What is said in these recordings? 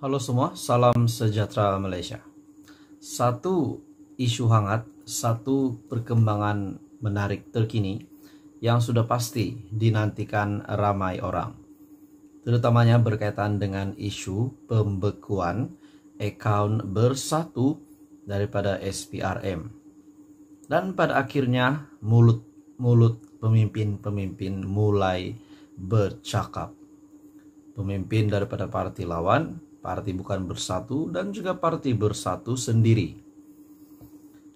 Halo semua, salam sejahtera Malaysia. Satu isu hangat, satu perkembangan menarik terkini yang sudah pasti dinantikan ramai orang. Terutamanya berkaitan dengan isu pembekuan account bersatu daripada SPRM. Dan pada akhirnya mulut-mulut pemimpin-pemimpin mulai bercakap. Pemimpin daripada parti lawan parti bukan bersatu, dan juga parti bersatu sendiri.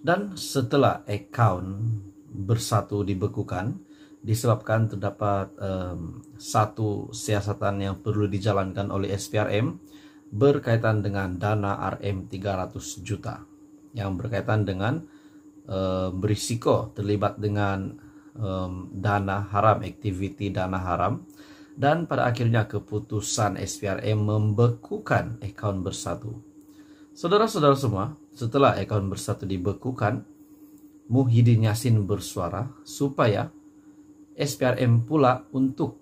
Dan setelah account bersatu dibekukan, disebabkan terdapat um, satu siasatan yang perlu dijalankan oleh SPRM berkaitan dengan dana RM 300 juta yang berkaitan dengan um, berisiko terlibat dengan um, dana haram, activity dana haram dan pada akhirnya keputusan SPRM membekukan account bersatu. Saudara-saudara semua, setelah account bersatu dibekukan, Muhyiddin Yassin bersuara supaya SPRM pula untuk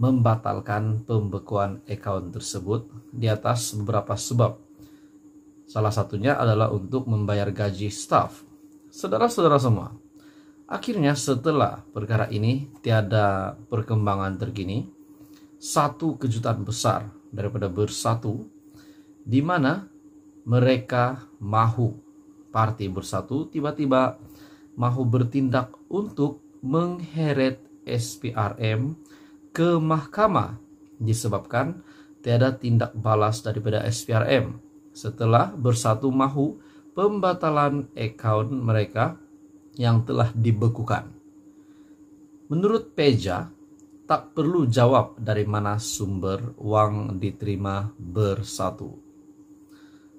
membatalkan pembekuan account tersebut di atas beberapa sebab. Salah satunya adalah untuk membayar gaji staff. Saudara-saudara semua, Akhirnya setelah perkara ini tiada perkembangan terkini, satu kejutan besar daripada bersatu, di mana mereka mahu parti bersatu tiba-tiba mahu bertindak untuk mengheret SPRM ke mahkamah disebabkan tiada tindak balas daripada SPRM setelah bersatu mahu pembatalan akaun mereka yang telah dibekukan. Menurut Peja, tak perlu jawab dari mana sumber uang diterima bersatu.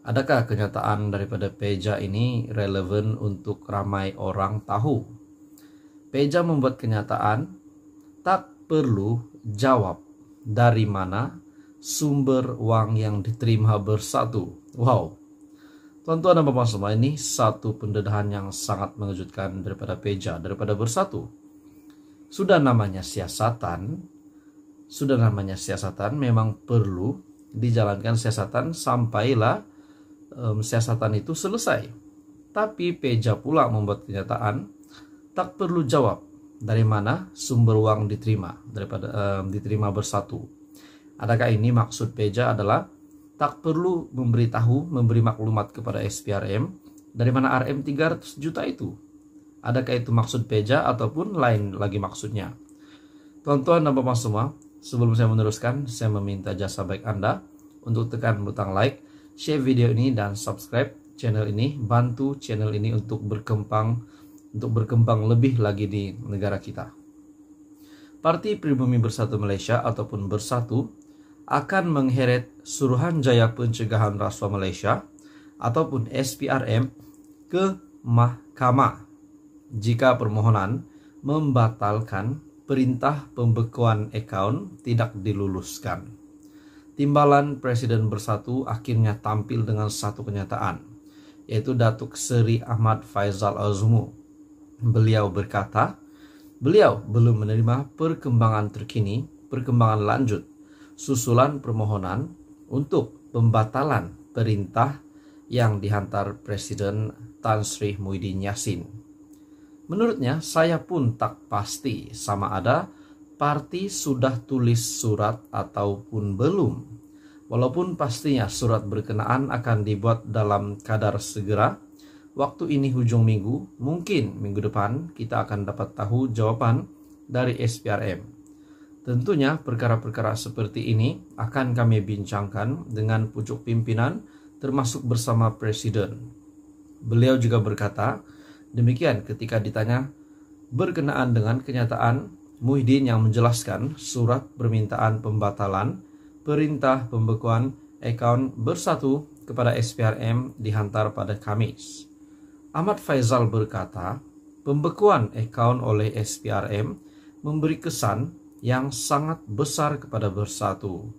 Adakah kenyataan daripada Peja ini relevan untuk ramai orang tahu? Peja membuat kenyataan tak perlu jawab dari mana sumber uang yang diterima bersatu. Wow, Tuan-tuan dan bapak semua ini satu pendedahan yang sangat mengejutkan daripada Peja, daripada bersatu. Sudah namanya siasatan, sudah namanya siasatan memang perlu dijalankan siasatan sampailah um, siasatan itu selesai. Tapi Peja pula membuat kenyataan tak perlu jawab dari mana sumber uang diterima daripada um, diterima bersatu. Adakah ini maksud Peja adalah tak perlu memberitahu, memberi maklumat kepada SPRM dari mana RM 300 juta itu. Adakah itu maksud peja ataupun lain lagi maksudnya? Tuan-tuan dan bapak semua, sebelum saya meneruskan, saya meminta jasa baik Anda untuk tekan butang like, share video ini dan subscribe channel ini, bantu channel ini untuk berkembang untuk berkembang lebih lagi di negara kita. Parti Pribumi Bersatu Malaysia ataupun Bersatu akan mengheret suruhan Suruhanjaya Pencegahan Rasuah Malaysia ataupun SPRM ke mahkamah jika permohonan membatalkan perintah pembekuan akaun tidak diluluskan. Timbalan Presiden Bersatu akhirnya tampil dengan satu kenyataan, yaitu Datuk Seri Ahmad Faizal Azumu. Beliau berkata, beliau belum menerima perkembangan terkini, perkembangan lanjut susulan permohonan untuk pembatalan perintah yang dihantar Presiden Tan Sri Muhyiddin Yassin. Menurutnya, saya pun tak pasti sama ada parti sudah tulis surat ataupun belum. Walaupun pastinya surat berkenaan akan dibuat dalam kadar segera, waktu ini hujung minggu, mungkin minggu depan kita akan dapat tahu jawaban dari SPRM. Tentunya perkara-perkara seperti ini akan kami bincangkan dengan pucuk pimpinan termasuk bersama presiden. Beliau juga berkata, demikian ketika ditanya berkenaan dengan kenyataan Muhyiddin yang menjelaskan surat permintaan pembatalan perintah pembekuan account bersatu kepada SPRM dihantar pada Kamis. Ahmad Faizal berkata, pembekuan account oleh SPRM memberi kesan yang sangat besar kepada bersatu.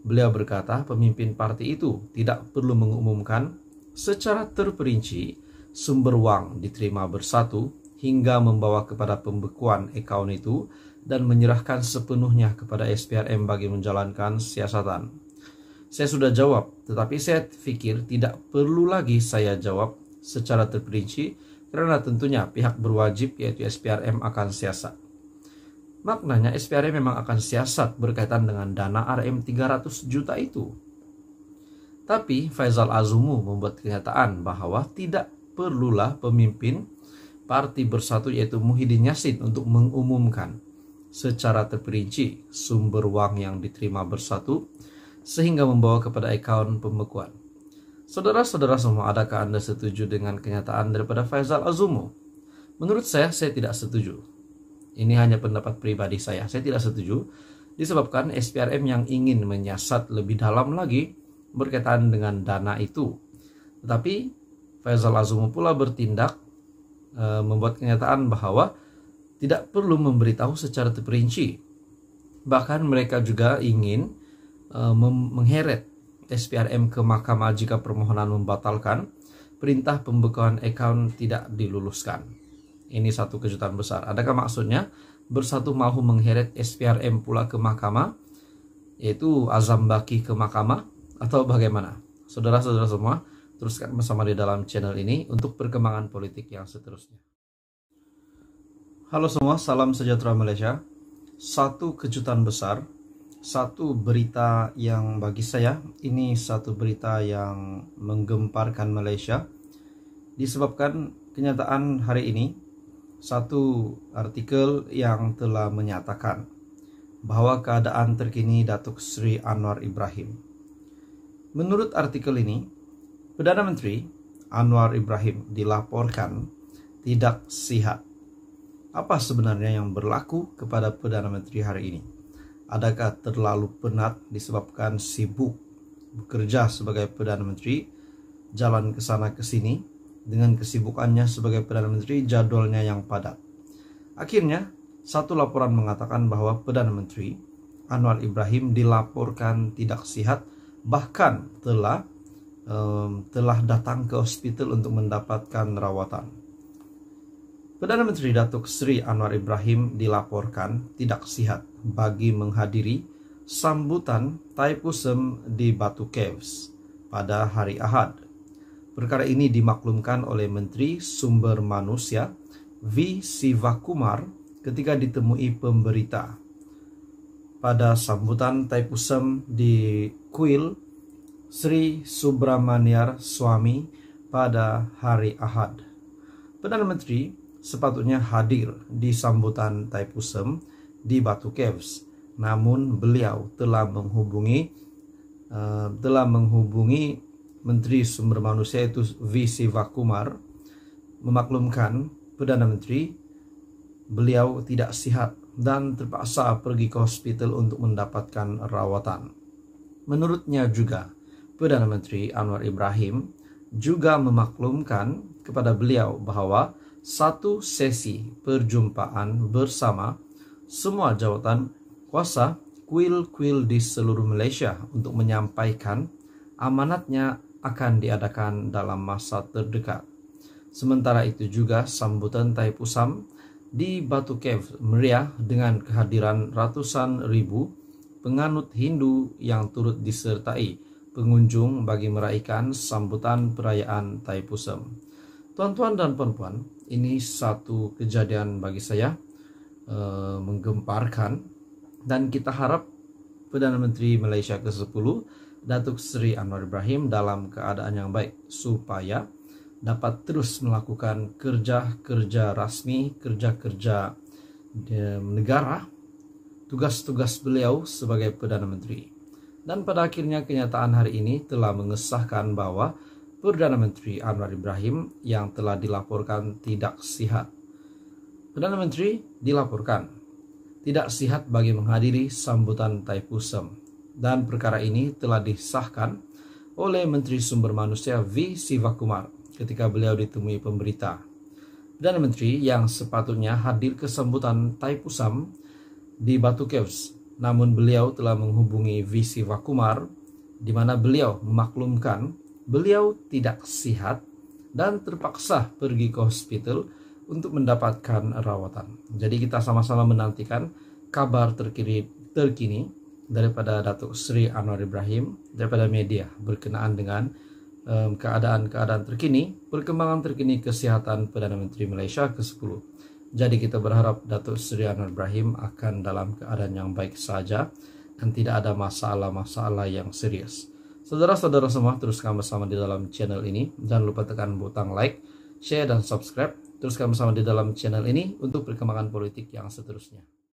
Beliau berkata, pemimpin partai itu tidak perlu mengumumkan secara terperinci sumber uang diterima bersatu hingga membawa kepada pembekuan account itu dan menyerahkan sepenuhnya kepada SPRM bagi menjalankan siasatan. Saya sudah jawab, tetapi saya pikir tidak perlu lagi saya jawab secara terperinci karena tentunya pihak berwajib yaitu SPRM akan siasat. Maknanya SPR memang akan siasat berkaitan dengan dana RM 300 juta itu. Tapi Faisal Azumu membuat kenyataan bahwa tidak perlulah pemimpin parti bersatu yaitu Muhyiddin Yassin untuk mengumumkan secara terperinci sumber uang yang diterima bersatu sehingga membawa kepada akaun pembekuan. Saudara-saudara semua, adakah Anda setuju dengan kenyataan daripada Faisal Azumu? Menurut saya, saya tidak setuju. Ini hanya pendapat pribadi saya. Saya tidak setuju disebabkan SPRM yang ingin menyasat lebih dalam lagi berkaitan dengan dana itu. Tetapi Faisal Azumu pula bertindak e, membuat kenyataan bahwa tidak perlu memberitahu secara terperinci. Bahkan mereka juga ingin e, mengheret SPRM ke mahkamah jika permohonan membatalkan perintah pembekuan account tidak diluluskan. Ini satu kejutan besar. Adakah maksudnya bersatu mahu mengheret SPRM pula ke mahkamah? Yaitu azam baki ke mahkamah? Atau bagaimana? Saudara-saudara semua, teruskan bersama di dalam channel ini untuk perkembangan politik yang seterusnya. Halo semua, salam sejahtera Malaysia. Satu kejutan besar, satu berita yang bagi saya ini satu berita yang menggemparkan Malaysia disebabkan kenyataan hari ini satu artikel yang telah menyatakan bahwa keadaan terkini Datuk Sri Anwar Ibrahim. Menurut artikel ini, Perdana Menteri Anwar Ibrahim dilaporkan tidak sihat. Apa sebenarnya yang berlaku kepada Perdana Menteri hari ini? Adakah terlalu penat disebabkan sibuk bekerja sebagai Perdana Menteri, jalan ke sana ke sini, dengan kesibukannya sebagai Perdana Menteri jadwalnya yang padat. Akhirnya, satu laporan mengatakan bahwa Perdana Menteri Anwar Ibrahim dilaporkan tidak sehat bahkan telah um, telah datang ke hospital untuk mendapatkan rawatan. Perdana Menteri Datuk Sri Anwar Ibrahim dilaporkan tidak sehat bagi menghadiri sambutan Taipusem di Batu Caves pada hari Ahad Perkara ini dimaklumkan oleh Menteri Sumber Manusia V. Sivakumar ketika ditemui pemberita. Pada sambutan Taipusem di Kuil Sri Subramaniar Swami pada hari Ahad. Perdana Menteri sepatutnya hadir di sambutan Taipusem di Batu Caves, namun beliau telah menghubungi uh, telah menghubungi Menteri Sumber Manusia itu VC Vakumar memaklumkan Perdana Menteri beliau tidak sihat dan terpaksa pergi ke hospital untuk mendapatkan rawatan. Menurutnya juga Perdana Menteri Anwar Ibrahim juga memaklumkan kepada beliau bahwa satu sesi perjumpaan bersama semua jawatan kuasa kuil-kuil di seluruh Malaysia untuk menyampaikan amanatnya akan diadakan dalam masa terdekat. Sementara itu juga sambutan Tai Pusam di Batu Cave meriah dengan kehadiran ratusan ribu penganut Hindu yang turut disertai pengunjung bagi meraihkan sambutan perayaan Tai Pusam. Tuan-tuan dan puan-puan, ini satu kejadian bagi saya e, menggemparkan dan kita harap Perdana Menteri Malaysia ke-10 Datuk Sri Anwar Ibrahim dalam keadaan yang baik supaya dapat terus melakukan kerja-kerja rasmi, kerja-kerja ya, negara, tugas-tugas beliau sebagai Perdana Menteri. Dan pada akhirnya kenyataan hari ini telah mengesahkan bahwa Perdana Menteri Anwar Ibrahim yang telah dilaporkan tidak sihat. Perdana Menteri dilaporkan tidak sihat bagi menghadiri sambutan Taipusem dan perkara ini telah disahkan oleh Menteri Sumber Manusia V. Sivakumar ketika beliau ditemui pemberita. Dan Menteri yang sepatutnya hadir ke sambutan Taipusam di Batu Caves, namun beliau telah menghubungi V. Sivakumar di mana beliau memaklumkan beliau tidak sihat dan terpaksa pergi ke hospital untuk mendapatkan rawatan. Jadi kita sama-sama menantikan kabar terkini daripada Datuk Sri Anwar Ibrahim daripada media berkenaan dengan keadaan-keadaan um, terkini, perkembangan terkini kesehatan Perdana Menteri Malaysia ke-10. Jadi kita berharap Datuk Sri Anwar Ibrahim akan dalam keadaan yang baik saja dan tidak ada masalah-masalah yang serius. Saudara-saudara semua teruskan bersama di dalam channel ini. Jangan lupa tekan butang like, share, dan subscribe. Teruskan bersama di dalam channel ini untuk perkembangan politik yang seterusnya.